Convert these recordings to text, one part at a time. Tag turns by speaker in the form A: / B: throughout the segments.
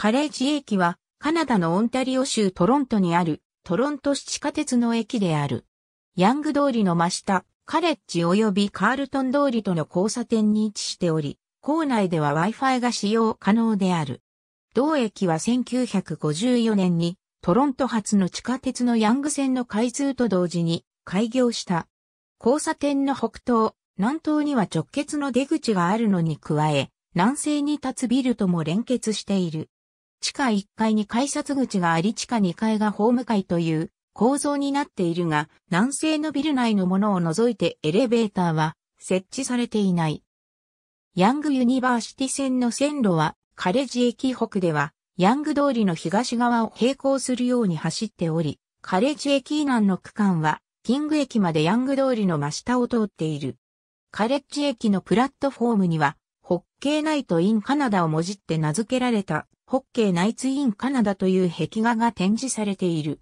A: カレッジ駅は、カナダのオンタリオ州トロントにある、トロント市地下鉄の駅である。ヤング通りの真下、カレッジ及びカールトン通りとの交差点に位置しており、校内では Wi-Fi が使用可能である。同駅は1954年にトロント発の地下鉄のヤング線の開通と同時に開業した。交差点の北東、南東には直結の出口があるのに加え、南西に立つビルとも連結している。地下1階に改札口があり地下2階がホーム階という構造になっているが、南西のビル内のものを除いてエレベーターは設置されていない。ヤングユニバーシティ線の線路は、カレッジ駅北では、ヤング通りの東側を並行するように走っており、カレッジ駅以南の区間は、キング駅までヤング通りの真下を通っている。カレッジ駅のプラットフォームには、ホッケーナイト・イン・カナダをもじって名付けられたホッケーナイツインカナダという壁画が展示されている。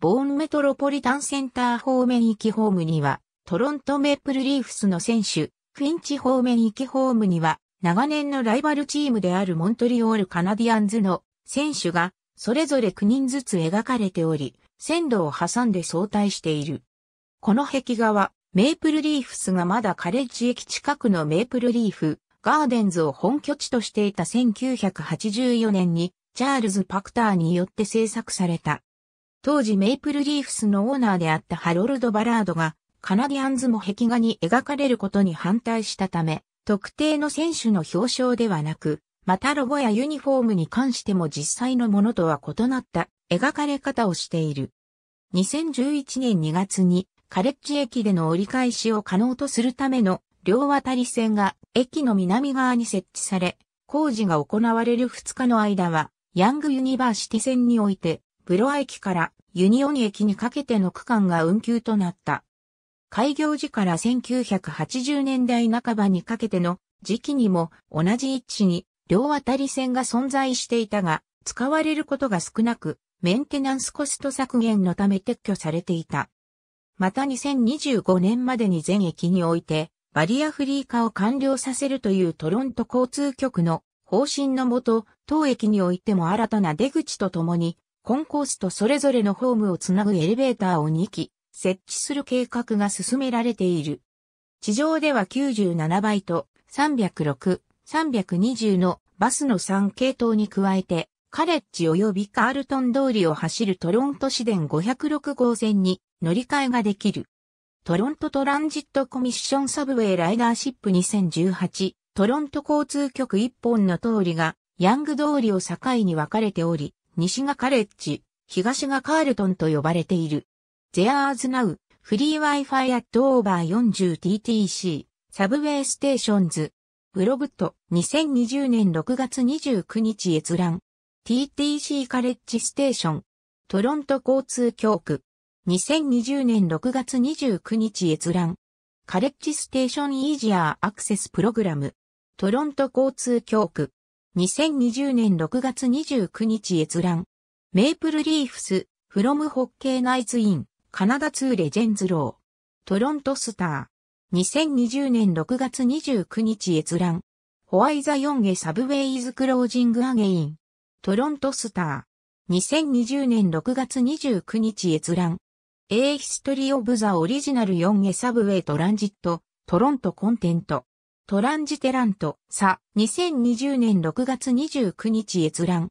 A: ボーンメトロポリタンセンター方面行きホームには、トロントメープルリーフスの選手、クインチ方面行きホームには、長年のライバルチームであるモントリオールカナディアンズの選手が、それぞれ9人ずつ描かれており、線路を挟んで相対している。この壁画は、メープルリーフスがまだカレッジ駅近くのメープルリーフ、ガーデンズを本拠地としていた1984年にチャールズ・パクターによって制作された。当時メイプルリーフスのオーナーであったハロルド・バラードがカナディアンズも壁画に描かれることに反対したため、特定の選手の表彰ではなく、またロゴやユニフォームに関しても実際のものとは異なった描かれ方をしている。2011年2月にカレッジ駅での折り返しを可能とするための両渡り線が駅の南側に設置され、工事が行われる2日の間は、ヤングユニバーシティ線において、ブロア駅からユニオン駅にかけての区間が運休となった。開業時から1980年代半ばにかけての時期にも同じ位置に両渡り線が存在していたが、使われることが少なく、メンテナンスコスト削減のため撤去されていた。また2025年までに全駅において、バリアフリー化を完了させるというトロント交通局の方針のもと、当駅においても新たな出口とともに、コンコースとそれぞれのホームをつなぐエレベーターを2機、設置する計画が進められている。地上では97イト、306、320のバスの3系統に加えて、カレッジ及びカールトン通りを走るトロント市電506号線に乗り換えができる。トロントトランジットコミッションサブウェイライダーシップ2018トロント交通局一本の通りがヤング通りを境に分かれており、西がカレッジ、東がカールトンと呼ばれている。There's now free Wi-Fi at over 40ttc サブウェイステーションズ。ブログと2020年6月29日閲覧。TTC カレッジステーション。トロント交通教区。2020年6月29日閲覧。カレッジステーションイージアーアクセスプログラム。トロント交通教区。2020年6月29日閲覧。メイプルリーフス、フロムホッケーナイツイン、カナダツーレジェンズロー。トロントスター。2020年6月29日閲覧。ホワイザヨンゲサブウェイズクロージングアゲイン。トロントスター。2020年6月29日閲覧。A History of the Original 4A Subway トランジット、トロントコンテント。トランジテラント、サ2020年6月29日閲覧。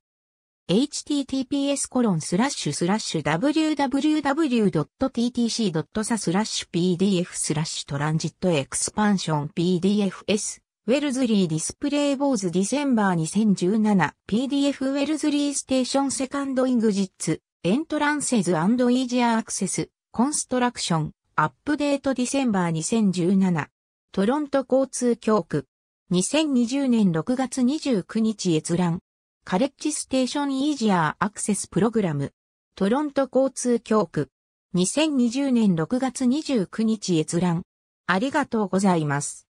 A: https コロンスラッシュスラッシュ www.ttc.sa スラッシュ pdf スラッシュトランジットエクスパンション pdfs ウェルズリーディスプレイボーズディセンバー 2017PDF ウェルズリーステーションセカンドイングジッツエントランセズイージアアクセス、コンストラクション、アップデートディセンバー2017。トロント交通教区。2020年6月29日閲覧。カレッジステーションイージアアクセスプログラム。トロント交通教区。2020年6月29日閲覧。ありがとうございます。